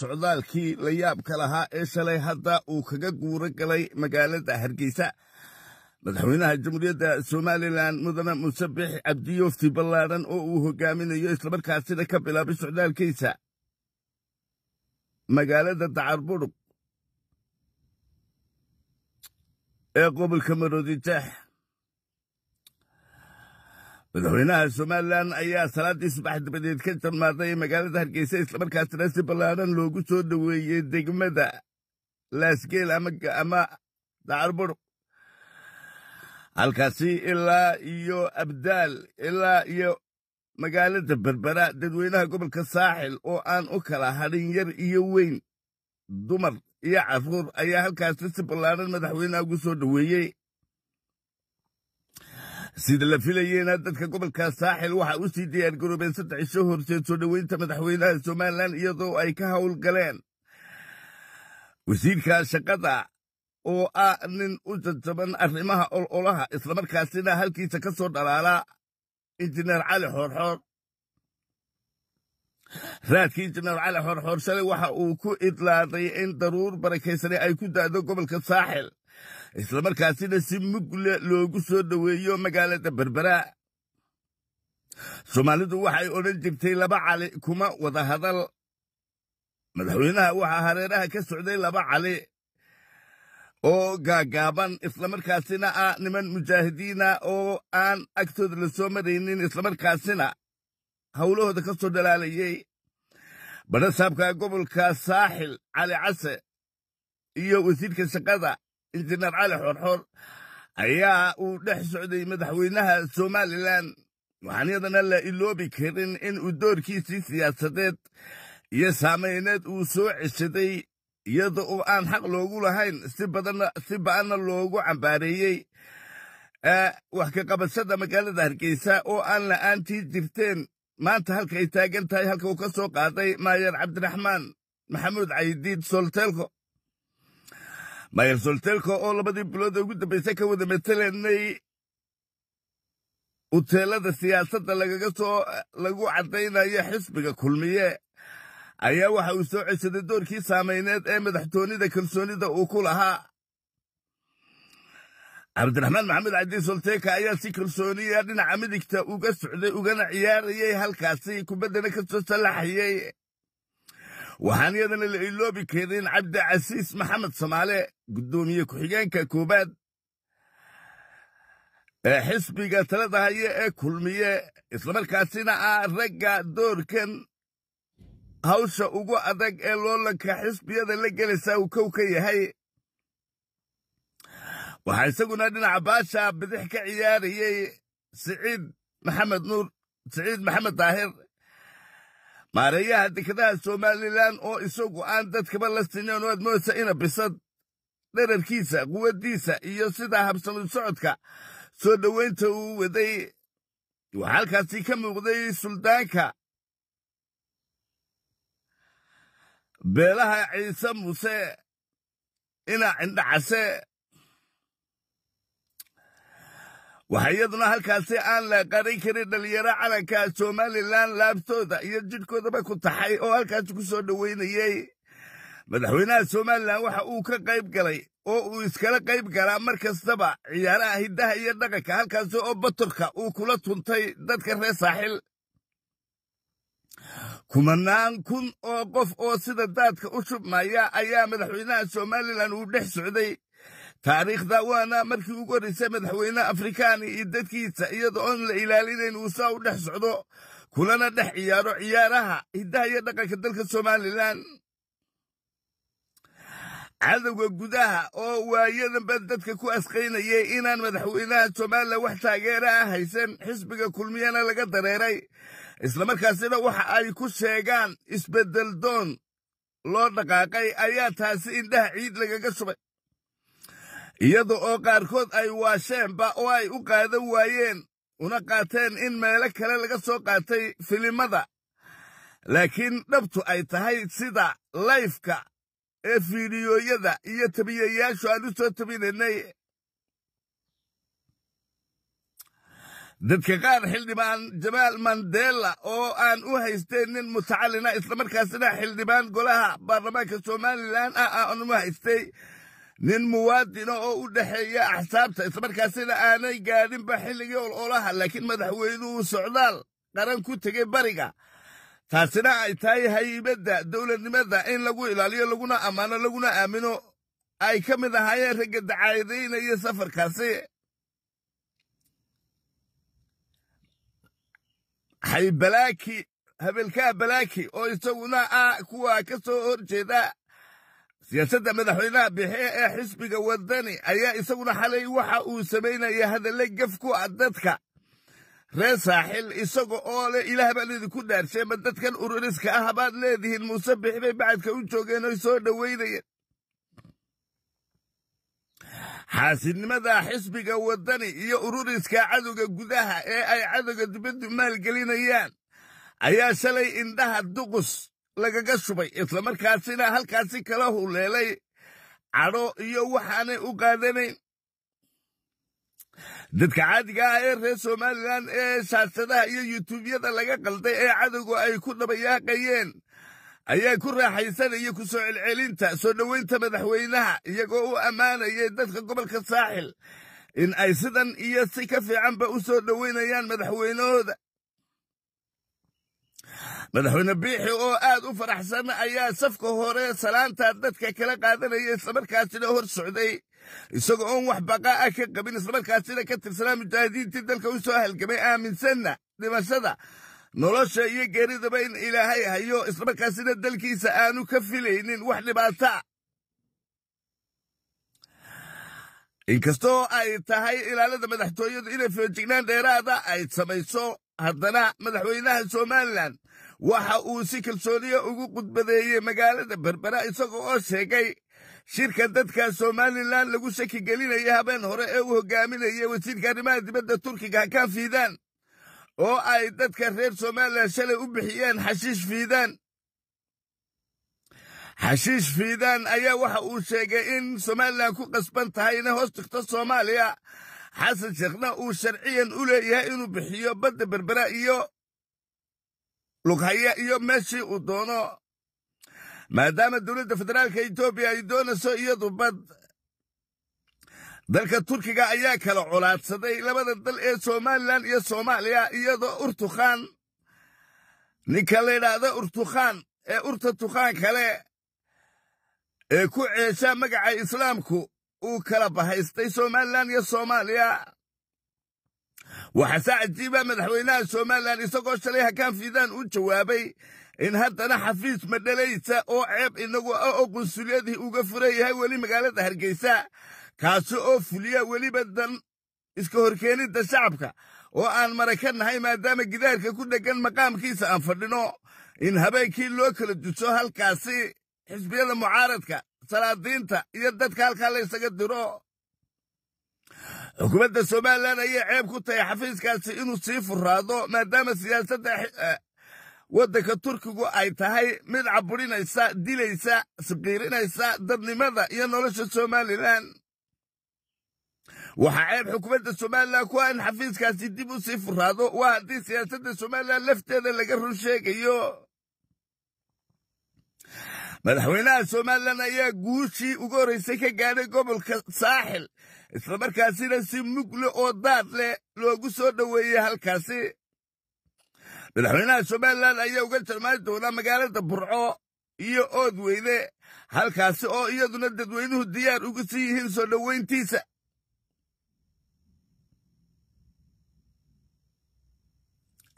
socdaalkii la yaabka lahaa ee shalay hadda uu kaga guuro galay magaalada hargeysa madaxweynaha jamhuuriyadda somalilan mudane musabex cabdiyofti ballaaran oo uu hogaaminayo islamarkaasina ka bilaabay socdaalkiisa magaalada dacar budhug ee gobolka maroodijeex madaxweynaha somalilan ayaa salaaddii subax dabadeed ka jarmaaday magaalada hargeysa islamarkaasna si ballaaran loogu soo dhoweeyey degmada laasgeel ama dacarbur halkaasi ilaa iyo abdaal ilaa iyo magaalada berbera dadweynaha gobolka saaxil oo aan u kala hadhin yar iyo weyn dumar iyo carruur ayaa halkaasi si ballaaran madaxweynaha ugu soo dhoweeyey sida la filayeena dadka gobolka saaxil waxa u sii diyaargaroobeen saddex isho horseed soo dhoweynta madaxweynaha somalilan iyadoo ay ka howlgaleen wasiirka shaqada oo ah nin u jajaban arrimaha ololaha islamarkaasina halkiisa ka soo dhalaala injineer cali xoorxoor raadkii injineer cali xoorxoor shalay waxa uu ku idlaaday in daruur barakaysanay ay ku daado gobolka saaxil isla markaasina si mugle loogu soo dhoweeyo magaalada berbera soomaalidu waxay odhan jirtay laba cali kuma wada hadal madaxweynaha waxaa hareeraha ka socday laba cali oo gaagaaban islamarkaasina ah niman mujaahidiina oo aan agtooda lasoo maraynin islamarkaasina howlahooda ka soo dhalaalayey banasaabka gobolka saaxil cali case iyo wasiirka shaqada injineer cali xoorxoor ayaa uu dhex socday madaxweynaha somalilan waxaan iyadana la iloobi karin in uu doorkiisii siyaasadeed iyo saamayneed uu soo ceshaday iyada oo aan xaq loogu lahayn si badanna ba-anna loogu cambaareeyey eh, wax ka qabashada magaalada hargeysa oo aan la-aantii jirteen maanta halka ay taagan tahay halka uu ka soo qaaday maayar cabdiraxmaan maxamuud caydiid soolteelko mayel soltelko oo labadii bilood ee ugu dambayse ka wada matelanay uteelada siyaasadda lagaga soo lagu caddaynayo xisbiga kulmiye ayaa waxa uu soo ceshaday doorkii saamayneed ee madaxtoonida kalsoonida uu ku lahaa cabdiraxmaan maxamed cabdi solteyka ayaa si kalsooniya dhinaca midigta uga socday ugana ciyaarayay halkaasi kubaddana ka soo sallaxayay waxaan iyadana la iloobi karin cabdicasiis maxamed samaale guddoomiye ku-xigeenka koobaad ee xisbiga talada haye ee kulmiye islamarkaasina ah ragga doorkan hawsha ugu adag ee loolanka xisbiyada la gelaysaa uu kow ka yahay waxaa isaguna dhinaca baasha bidix ka ciyaarayey siciid maxamed nuur siciid maxamed daahir maarayaha dekadaha somalilan oo isagu aan dadkaba la sineen waad moodsa ina bisad dherarkiisa quwaddiisa iyo sida habsanu socodka soo dhowaynta uu waday waa halkaasi ka muuqday suldaanka beelaha ciise muuse ina cindhacase waxaa iyaduna halkaasi aan la qaran karin dhallinyaro calanka somalilan laabtooda iyo jidhkoodaba ku taxay oo halkaasi ku soo dhoweynayey madaxweynaha somalilan waxa uu ka qayb galay oo uu iskala qayb galaa mar kastaba ciyaaraha hiddaha iyo dhaqanka halkaasi oo batorka uu kula tuntay dadka reer saaxil kumanaan kun oo qof oo sida daadka u shubmaya ayaa madaxweynaha somalilan uu dhex socday taariikhda waana markii ugu horreysay madaxweyne afrikaani iyo dadkiisa iyada oon la ilaalinayn uu saa u dhex socdo kulana dhex ciyaaro ciyaaraha hiddaha iyo dhaqanka dalka somalilan cadowga gudaha oo waayadanba dadka ku asqaynayay inaan madaxweynaha somalilan wax taageera ah haysan xisbiga kulmiyana laga dareeray islamarkaasina waxa ay ku sheegaan isbeddeldoon loo dhaqaaqay ayaa taasi indhaha ciid lagaga subay iyada oo qaarkood ay waasheenba oo ay u qaadan waayeen una qaateen in meelo kale laga soo qaatay filimada laakiin dhabtu ay tahay sida layfka ee fiidiyooyada iyo tabiyayaashu aan u soo tabinaynay dadka qaar xildhibaan jamaal mandela oo aan u haystayn nin mutacalina islamarkaasina xildhibaan golaha baarlamaanka somalilan ah, ah aan u haystay nin muwaadina oo u dhexeeya axsaabta islamarkaa aanay gaadhinba xilligii ololaha laakiin madaxweynuu socdaal qaran ku tegay bariga taasina ay tahay haybadda dowladnimada in lagu ilaaliyo laguna ammaano laguna aamino ay ka mid ahaayeen ragga dacaydaynaya safarkaasi haybalaaki habeelkaha balaaki oo isaguna ah kuwa ka soo hor jeeda siyaasadda madaxweynaha bixiye ee xisbiga wadani ayaa isaguna xalay waxa uu samaynaya hadalle gef ku a ah dadka reer saaxil isaga oo leh ilaah baan idinku dhaarsheenba dadkan ururiska ah baad leedihiin muuse bixi bay bacadka u joogeen oy soo dhowaynayeen xaasidnimada xisbiga wadani iyo ururiska cadowga gudaha ee ay cadowga dibaddu maalgelinayaan ayaa shalay indhaha duqus lagaga shubay islamarkaasina halkaasi kala huleelay cadho iyo waxaanay u qaadanayn dadka caadiga ah ee reer somalilan ee shaashadaha iyo yutuubyada laga qalday ee cadowgu ay ku dhabayaaqayeen ayaa ku raaxaysanaya ku soo celcelinta soo dhoweynta madaxweynaha iyagoo u ammaanayay dadka gobolka saaxil in ay sidan iyo si ka fiicanba u soo dhoweynayaan madaxweynahooda madaxweyne biixi oo aad u faraxsan ayaa safka hore salaanta dadka kala qaadanaya islamarkaasina hor socday isagoo oon wax baqa ah ka qabin islamarkaasina ka tirsanaa mujaahidiintii dalka u soo halgamay aaminsanna dhimashada nolosha iyo geeridaba in ilaahay hayo islamarkaasina dalkiisa aanu ka filaynin wax dhibaata inkastoo ay tahay ilaalada madaxtooyadu inay feejignaan dheeraada ay samayso haddana madaxweynaha somalilan waxa uu si kalsooniya ugu qudbadeeyey magaalada berbera isaga oo sheegay shirka dadka somalilan lagu shaki gelinaya habeen hore ee u hogaaminaya wasiirka arrimaha dibadda turkiga hakaa fiidaan oo ay dadka reer somalilan shalay u bixiyeen xashiish fiidaan xashiish fiidaan ayaa waxa uu sheegay in somalilan ku qasban tahay inay hoos tigto soomaaliya xasan sheekhna uu sharciyan u leeyahay inuu bixiyo badda berbera iyo lughaye iyo meeshii uu doono maadaama dowladda federaalka etoobiya ay doonayso iyadu bad dalka turkiga ayaa kala colaadsaday labada dal ee somalilan iyo soomaaliya iyadoo urtukhaan ninka la yidhaahda urtukhan ee urta tukhaan kale ee ku ceesha magaca islaamku uu kala bahaystay somalilan iyo soomaaliya waxaa saacajiiba madaxweynaha somalilan isagoo shalay hakaan fiidaan u jawaabay in haddana xafiis madhalaysa oo ceeb inagu ah oo qunsuliyadii uga furan yahay weli magaalada hargeysa kaasi oo fuliya weliba dan iska horkeenidda shacabka oo aan maraka nahay maadaama gidaarka ku dheggan maqaamkiisa aan fadhino in habeenkii loo kala duso halkaasi xisbiyada mucaaradka salaadiinta iyo dadka halkaa laysaga diro xukuumadda somalilan ayay ceeb ku tahay xafiiskaasi inuu sii furaado maadaama siyaasadda eh, waddanka turkigu ay tahay mid caburinaysa dilaysa saqiirinaysa dadnimada iyo nolosha somalilan waxaa ceeb xukuumadda somalilan ku ah in xafiiskaasi dib u sii furaado waa haddii siyaasadda somalilan lafteeda laga run sheegayo madaxweynaha somalilan ayaa guushii ugu horraysay ka gaadhay gobolka saaxil islamarkaasina si mugle oo daad leh loogu soo dhoweeyey halkaasi madaxweynaha somalilan ayaa uga tilmaami doonaa magaalada burco iyo oodweyne halkaasi oo iyaduna dadweynuhu diyaar ugu sii yihiin soo dhoweyntiisa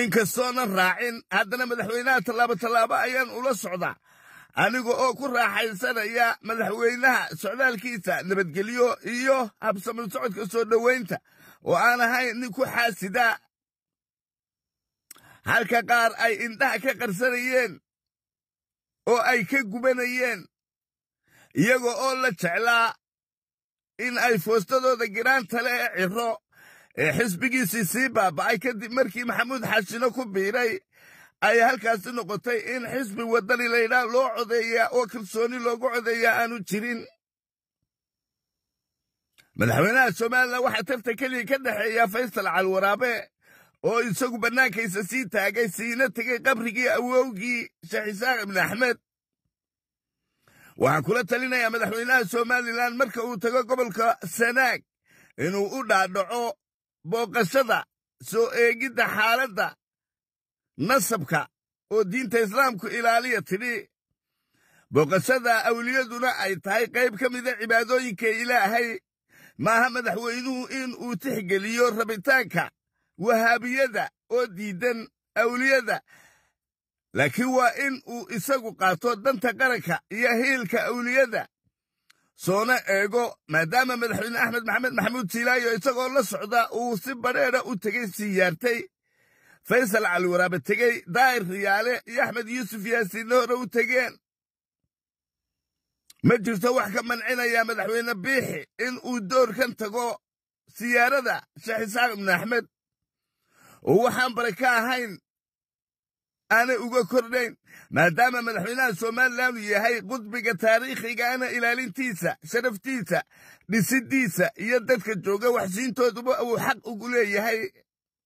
inkastoona raacin haddana madaxweynaha tallaabo tallaabo ayaan ula socdaa aniga oo ku raaxaysanaya madaxweynaha socdaalkiisa nabadgelyo iyo habsami socodka soo dhoweynta oo aan ahayn nin ku xaasida halka qaar ay indhaha ka qarsanayeen oo ay ka gubanayeen iyaga oo la jeclaa in ay foostadooda giraanta le ee ciro ee xisbigiisii sii baaba'ay kadib markii maxamuud xashino ku biiray ayaa halkaasi noqotay in xisbi waddani laydhaa loo codeeyaa oo kalsooni loogu codeeyaa aanu jirin madaxweynaha somalilan waxaa tarta keliya ka dhexeeya faysal calwaraabe oo isagu bannaankaysa sii taagay siina tegay qabrigii awowgii sheekh isaaq ibni axmed waxaan kula talinayaa madaxweynaha somalilan marka uu tago gobolka sanaag inuu u dhaadhaco booqashada soo eegidda xaaladda nasabka oo diinta islaamku ilaaliya tidhi booqashada awliyaduna ay tahay qayb ka mida cibaadooyinka ilaahay maaha madaxweynuhu in uu tixgeliyo rabitaanka wahaabiyada oo diidan awliyada laakiin waa in uu isagu qaato danta qaranka iyo hiilka awliyada soona eego maadaama madaxweyne axmed maxamed maxamuud siilaayo isagoo la socda uu si badheedha u tegay siiyaartay faysal cali waraabe tegey daahir riyaale iyo axmed yuusuf yaasiinnoona u tegeen ma jirto wax ka mancinaya madaxweyne biixi in uu doorkan tago siyaarada sheekh isaaq ibnu axmed oo waxaan bare ka ahayn aanay uga kordhayn maadaama madaxweynaha somalilan uu yahay qudbiga taariikhigaana ilaalintiisa sharaftiisa dhisiddiisa iyo dadka jooga waxsiintooduba uu xaq ugu leeyahay